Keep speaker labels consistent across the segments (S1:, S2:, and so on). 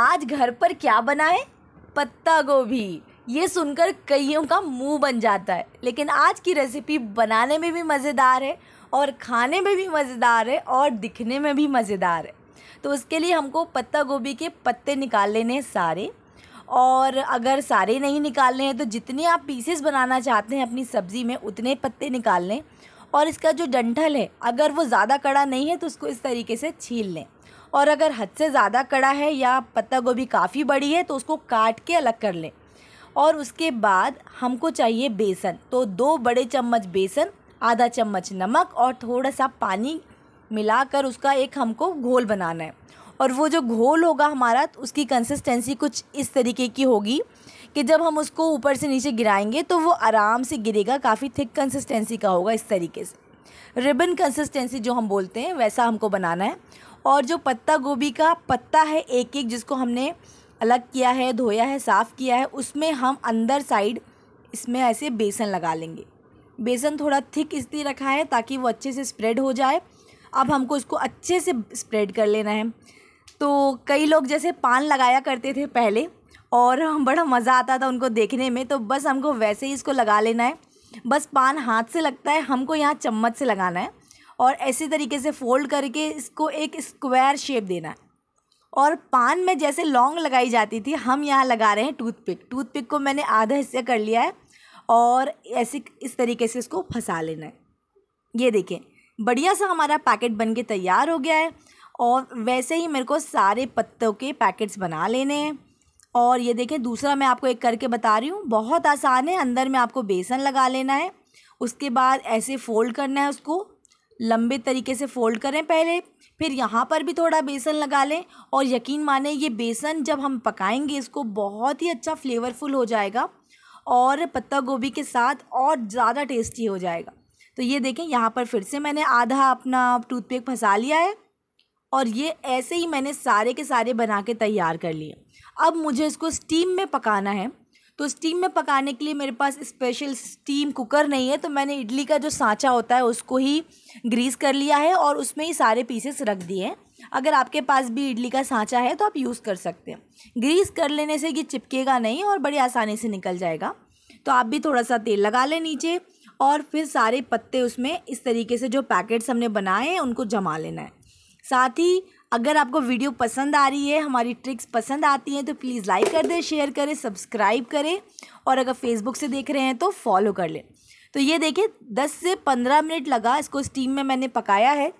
S1: आज घर पर क्या बना है पत्ता गोभी ये सुनकर कईयों का मुंह बन जाता है लेकिन आज की रेसिपी बनाने में भी मज़ेदार है और खाने में भी मज़ेदार है और दिखने में भी मज़ेदार है तो उसके लिए हमको पत्ता गोभी के पत्ते निकाल लेने हैं सारे और अगर सारे नहीं निकालने हैं तो जितने आप पीसेस बनाना चाहते हैं अपनी सब्ज़ी में उतने पत्ते निकाल लें और इसका जो डंठल है अगर वो ज़्यादा कड़ा नहीं है तो उसको इस तरीके से छील लें और अगर हद से ज़्यादा कड़ा है या पत्ता गोभी काफ़ी बड़ी है तो उसको काट के अलग कर लें और उसके बाद हमको चाहिए बेसन तो दो बड़े चम्मच बेसन आधा चम्मच नमक और थोड़ा सा पानी मिलाकर उसका एक हमको घोल बनाना है और वो जो घोल होगा हमारा तो उसकी कंसिस्टेंसी कुछ इस तरीके की होगी कि जब हम उसको ऊपर से नीचे गिराएंगे तो वो आराम से गिरेगा काफ़ी थिक कंसिस्टेंसी का होगा इस तरीके से रिबन कंसिस्टेंसी जो हम बोलते हैं वैसा हमको बनाना है और जो पत्ता गोभी का पत्ता है एक एक जिसको हमने अलग किया है धोया है साफ़ किया है उसमें हम अंदर साइड इसमें ऐसे बेसन लगा लेंगे बेसन थोड़ा थिक इसलिए रखा है ताकि वो अच्छे से स्प्रेड हो जाए अब हमको इसको अच्छे से स्प्रेड कर लेना है तो कई लोग जैसे पान लगाया करते थे पहले और बड़ा मज़ा आता था उनको देखने में तो बस हमको वैसे ही इसको लगा लेना है बस पान हाथ से लगता है हमको यहाँ चम्मच से लगाना है और ऐसे तरीके से फोल्ड करके इसको एक स्क्वायर शेप देना है और पान में जैसे लॉन्ग लगाई जाती थी हम यहाँ लगा रहे हैं टूथपिक टूथपिक को मैंने आधा हिस्से कर लिया है और ऐसे इस तरीके से इसको फंसा लेना है ये देखें बढ़िया सा हमारा पैकेट बन के तैयार हो गया है और वैसे ही मेरे को सारे पत्तों के पैकेट्स बना लेने हैं और ये देखें दूसरा मैं आपको एक करके बता रही हूँ बहुत आसान है अंदर में आपको बेसन लगा लेना है उसके बाद ऐसे फ़ोल्ड करना है उसको लंबे तरीके से फ़ोल्ड करें पहले फिर यहाँ पर भी थोड़ा बेसन लगा लें और यकीन माने ये बेसन जब हम पकाएंगे इसको बहुत ही अच्छा फ्लेवरफुल हो जाएगा और पत्ता गोभी के साथ और ज़्यादा टेस्टी हो जाएगा तो ये देखें यहाँ पर फिर से मैंने आधा अपना टूथपेक फंसा लिया है और ये ऐसे ही मैंने सारे के सारे बना के तैयार कर लिए अब मुझे इसको स्टीम में पकाना है तो स्टीम में पकाने के लिए मेरे पास स्पेशल स्टीम कुकर नहीं है तो मैंने इडली का जो सांचा होता है उसको ही ग्रीस कर लिया है और उसमें ही सारे पीसेस रख दिए हैं अगर आपके पास भी इडली का सांचा है तो आप यूज़ कर सकते हैं ग्रीस कर लेने से ये चिपकेगा नहीं और बड़ी आसानी से निकल जाएगा तो आप भी थोड़ा सा तेल लगा लें नीचे और फिर सारे पत्ते उसमें इस तरीके से जो पैकेट्स हमने बनाए हैं उनको जमा लेना है साथ ही अगर आपको वीडियो पसंद आ रही है हमारी ट्रिक्स पसंद आती हैं तो प्लीज़ लाइक कर दें शेयर करें सब्सक्राइब करें और अगर फेसबुक से देख रहे हैं तो फॉलो कर लें तो ये देखिए दस से पंद्रह मिनट लगा इसको स्टीम में मैंने पकाया है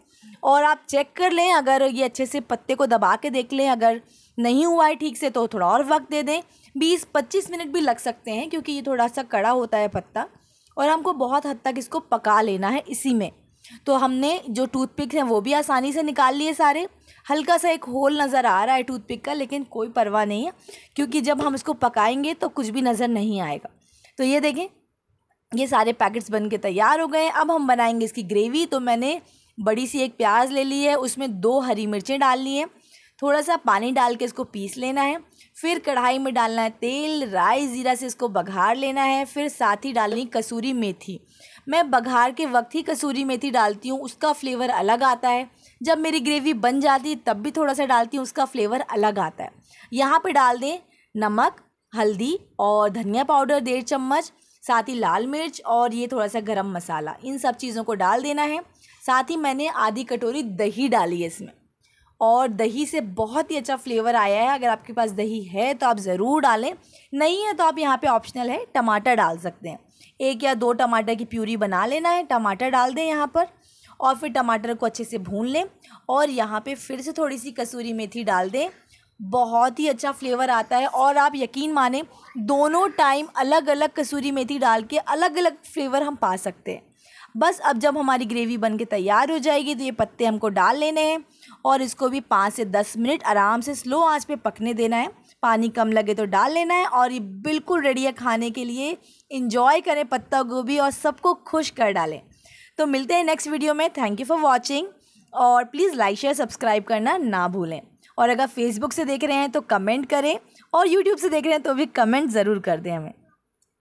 S1: और आप चेक कर लें अगर ये अच्छे से पत्ते को दबा के देख लें अगर नहीं हुआ है ठीक से तो थोड़ा और वक्त दे दें बीस पच्चीस मिनट भी लग सकते हैं क्योंकि ये थोड़ा सा कड़ा होता है पत्ता और हमको बहुत हद तक इसको पका लेना है इसी में तो हमने जो टूथपिक हैं वो भी आसानी से निकाल लिए सारे हल्का सा एक होल नज़र आ रहा है टूथपिक का लेकिन कोई परवाह नहीं है क्योंकि जब हम इसको पकाएंगे तो कुछ भी नज़र नहीं आएगा तो ये देखें ये सारे पैकेट्स बन के तैयार हो गए अब हम बनाएंगे इसकी ग्रेवी तो मैंने बड़ी सी एक प्याज ले ली है उसमें दो हरी मिर्चें डाल ली हैं थोड़ा सा पानी डाल के इसको पीस लेना है फिर कढ़ाई में डालना है तेल राई ज़ीरा से इसको बघार लेना है फिर साथ ही डालनी कसूरी मेथी मैं बघार के वक्त ही कसूरी मेथी डालती हूँ उसका फ्लेवर अलग आता है जब मेरी ग्रेवी बन जाती है तब भी थोड़ा सा डालती हूँ उसका फ्लेवर अलग आता है यहाँ पे डाल दें नमक हल्दी और धनिया पाउडर डेढ़ चम्मच साथ ही लाल मिर्च और ये थोड़ा सा गरम मसाला इन सब चीज़ों को डाल देना है साथ ही मैंने आधी कटोरी दही डाली है इसमें और दही से बहुत ही अच्छा फ्लेवर आया है अगर आपके पास दही है तो आप ज़रूर डालें नहीं है तो आप यहाँ पे ऑप्शनल है टमाटर डाल सकते हैं एक या दो टमाटर की प्यूरी बना लेना है टमाटर डाल दें यहाँ पर और फिर टमाटर को अच्छे से भून लें और यहाँ पे फिर से थोड़ी सी कसूरी मेथी डाल दें बहुत ही अच्छा फ्लेवर आता है और आप यकीन माने दोनों टाइम अलग अलग कसूरी मेथी डाल के अलग अलग फ्लेवर हम पा सकते हैं बस अब जब हमारी ग्रेवी बन के तैयार हो जाएगी तो ये पत्ते हमको डाल लेने हैं और इसको भी पाँच से दस मिनट आराम से स्लो आंच पे पकने देना है पानी कम लगे तो डाल लेना है और ये बिल्कुल रेडी है खाने के लिए इन्जॉय करें पत्ता गोभी और सबको खुश कर डालें तो मिलते हैं नेक्स्ट वीडियो में थैंक यू फॉर वॉचिंग और प्लीज़ लाइक शेयर सब्सक्राइब करना ना भूलें और अगर फेसबुक से देख रहे हैं तो कमेंट करें और यूट्यूब से देख रहे हैं तो भी कमेंट ज़रूर कर दें हमें